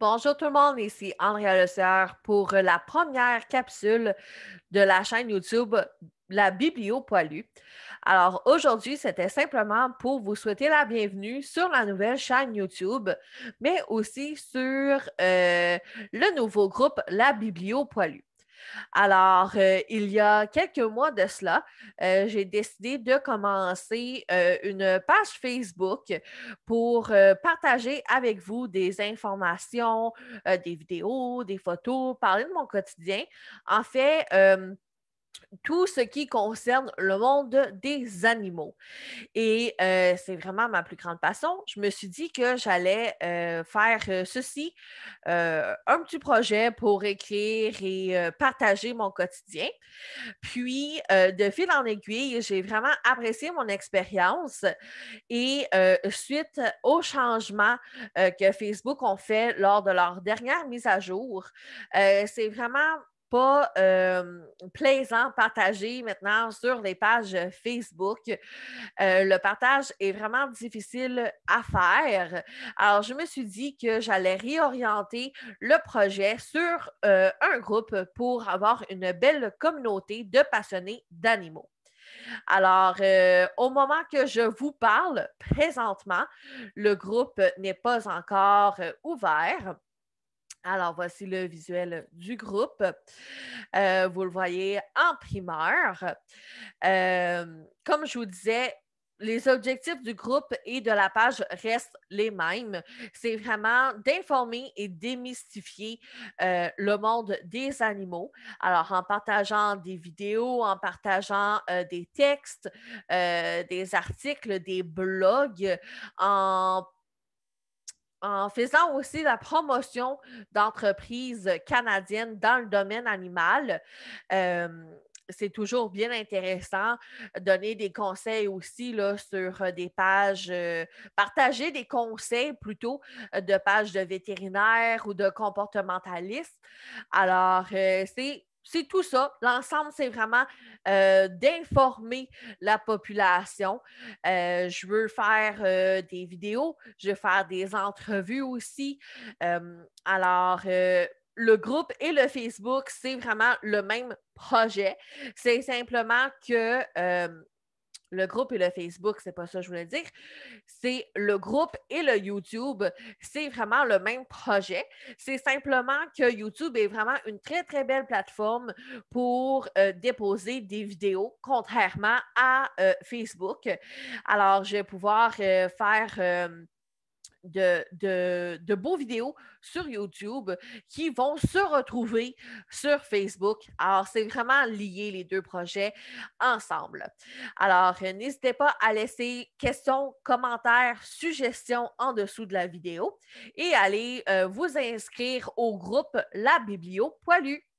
Bonjour tout le monde, ici Andrea Lecière pour la première capsule de la chaîne YouTube La Biblio Poilu. Alors aujourd'hui, c'était simplement pour vous souhaiter la bienvenue sur la nouvelle chaîne YouTube, mais aussi sur euh, le nouveau groupe La Biblio Poilu. Alors, euh, il y a quelques mois de cela, euh, j'ai décidé de commencer euh, une page Facebook pour partager avec vous des informations, des vidéos, des photos, parler de mon quotidien. En fait, tout ce qui concerne le monde des animaux. Et euh, c'est vraiment ma plus grande passion. Je me suis dit que j'allais euh, faire euh, ceci, un petit projet pour écrire et partager mon quotidien. Puis, de fil en aiguille, j'ai vraiment apprécié mon expérience et suite aux changements que Facebook ont fait lors de leur dernière mise à jour, c'est vraiment pas euh, plaisant partager maintenant sur les pages Facebook. Euh, le partage est vraiment difficile à faire. Alors, je me suis dit que j'allais réorienter le projet sur euh, un groupe pour avoir une belle communauté de passionnés d'animaux. Alors, au moment que je vous parle, présentement, le groupe n'est pas encore ouvert. Alors, voici le visuel du groupe. Euh, vous le voyez en primeur. Euh, comme je vous disais, les objectifs du groupe et de la page restent les mêmes. C'est vraiment d'informer et démystifier euh, le monde des animaux. Alors, en partageant des vidéos, en partageant des textes, des articles, des blogs, en en faisant aussi la promotion d'entreprises canadiennes dans le domaine animal. Euh, c'est toujours bien intéressant. Donner des conseils aussi sur euh, des pages, euh, partager des conseils plutôt de pages de vétérinaires ou de comportementalistes. Alors, c'est c'est tout ça. L'ensemble, c'est vraiment euh, d'informer la population. Euh, je veux faire euh, des vidéos, je veux faire des entrevues aussi. alors, le groupe et le Facebook, c'est vraiment le même projet. C'est simplement que le groupe et le Facebook, c'est pas ça que je voulais dire. C'est le groupe et le YouTube, c'est vraiment le même projet. C'est simplement que YouTube est vraiment une très, très belle plateforme pour euh, déposer des vidéos, contrairement à euh, Facebook. Alors, je vais pouvoir euh, faire de, beaux vidéos sur YouTube qui vont se retrouver sur Facebook. Alors, c'est vraiment lié les deux projets ensemble. Alors, euh, n'hésitez pas à laisser questions, commentaires, suggestions en dessous de la vidéo et allez euh, vous inscrire au groupe La Biblio Poilu.